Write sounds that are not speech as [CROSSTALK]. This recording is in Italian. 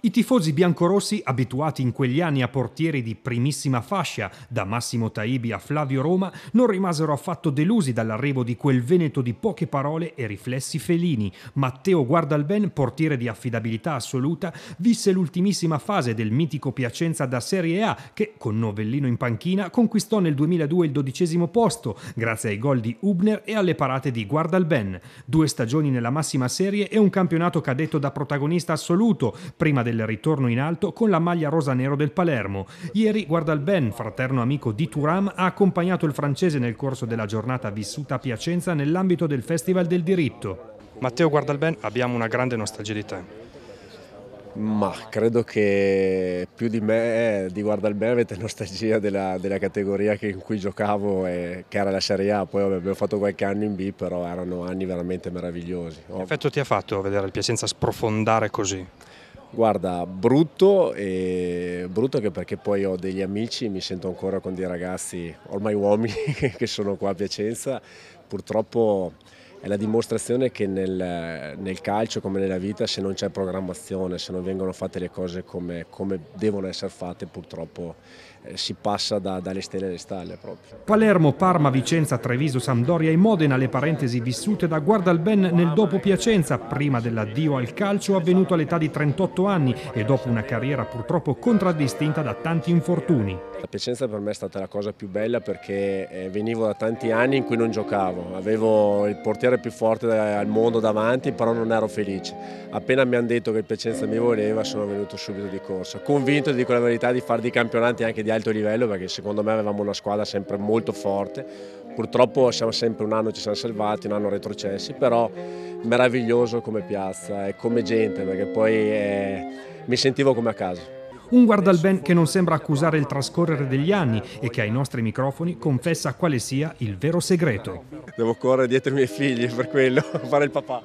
I tifosi biancorossi, abituati in quegli anni a portieri di primissima fascia, da Massimo Taibi a Flavio Roma, non rimasero affatto delusi dall'arrivo di quel veneto di poche parole e riflessi felini. Matteo Guardalben, portiere di affidabilità assoluta, visse l'ultimissima fase del mitico Piacenza da Serie A, che con Novellino in panchina conquistò nel 2002 il dodicesimo posto, grazie ai gol di Hubner e alle parate di Guardalben. Due stagioni nella massima serie e un campionato cadetto da protagonista assoluto, prima del ritorno in alto con la maglia rosa-nero del Palermo. Ieri Guardalben, fraterno amico di Turam, ha accompagnato il francese nel corso della giornata vissuta a Piacenza nell'ambito del Festival del Diritto. Matteo Guardalben, abbiamo una grande nostalgia di te. Ma credo che più di me, eh, di Guardalben, avete nostalgia della, della categoria che, in cui giocavo, e, che era la Serie A. Poi abbiamo fatto qualche anno in B, però erano anni veramente meravigliosi. Che effetto ti ha fatto vedere il Piacenza sprofondare così? Guarda, brutto, e brutto anche perché poi ho degli amici, mi sento ancora con dei ragazzi, ormai uomini, [LAUGHS] che sono qua a Piacenza. Purtroppo è la dimostrazione che nel, nel, calcio come nella vita se non c'è programmazione, se non vengono fatte le cose come, come devono essere fatte purtroppo eh, si passa da, dalle stelle alle stalle proprio. Palermo, Parma, Vicenza, Treviso, Sampdoria e Modena le parentesi vissute da Guardalben nel dopo Piacenza prima dell'addio al calcio avvenuto all'età di 38 anni e dopo una carriera purtroppo contraddistinta da tanti infortuni. La Piacenza per me è stata la cosa più bella perché eh, venivo da tanti anni in cui non giocavo, avevo il portiere portiere più forte al mondo davanti, però non ero felice. Appena mi hanno detto che il Piacenza mi voleva, sono venuto subito di corsa. Convinto, dico la verità, di fare dei campionati anche di alto livello, perché secondo me avevamo una squadra sempre molto forte. Purtroppo siamo sempre un anno ci siamo salvati, un anno retrocessi, però meraviglioso come piazza e come gente, perché poi eh, mi sentivo come a casa. Un guardalben che non sembra accusare il trascorrere degli anni e che ai nostri microfoni confessa quale sia il vero segreto. Devo correre dietro i miei figli per quello, [LAUGHS] fare il papà.